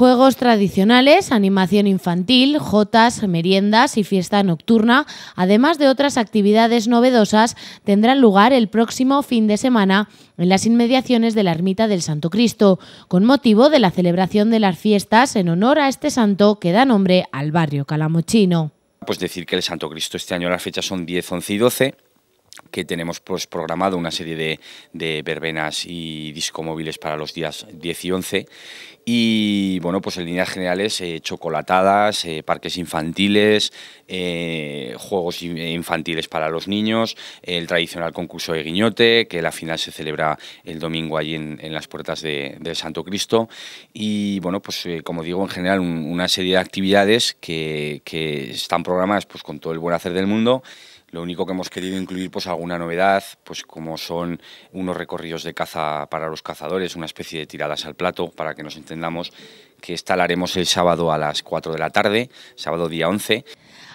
Juegos tradicionales, animación infantil, jotas, meriendas y fiesta nocturna, además de otras actividades novedosas, tendrán lugar el próximo fin de semana en las inmediaciones de la Ermita del Santo Cristo, con motivo de la celebración de las fiestas en honor a este santo que da nombre al barrio calamochino. Pues decir que el Santo Cristo este año las fechas son 10, 11 y 12 que tenemos pues, programado una serie de, de verbenas y discomóviles para los días 10 y 11. Y bueno, pues en líneas generales, eh, chocolatadas, eh, parques infantiles, eh, juegos infantiles para los niños, el tradicional concurso de guiñote, que la final se celebra el domingo allí en, las puertas de, del Santo Cristo. Y bueno, pues como digo, en general una serie de actividades que, que están programadas pues, con todo el buen hacer del mundo lo único que hemos querido incluir pues alguna novedad, pues como son unos recorridos de caza para los cazadores, una especie de tiradas al plato para que nos entendamos, que esta el sábado a las 4 de la tarde, sábado día 11.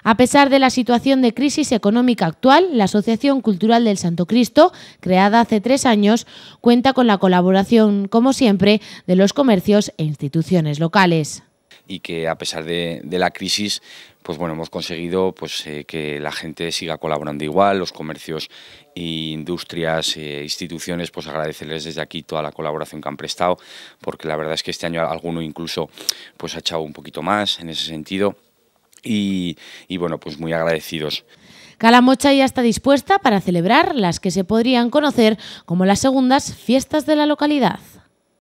A pesar de la situación de crisis económica actual, la Asociación Cultural del Santo Cristo, creada hace tres años, cuenta con la colaboración, como siempre, de los comercios e instituciones locales y que a pesar de, la crisis pues bueno, hemos conseguido pues, eh, que la gente siga colaborando igual, los comercios e industrias, e instituciones, pues agradecerles desde aquí toda la colaboración que han prestado, porque la verdad es que este año alguno incluso pues, ha echado un poquito más en ese sentido y, bueno, pues muy agradecidos. Calamocha ya está dispuesta para celebrar las que se podrían conocer como las segundas fiestas de la localidad.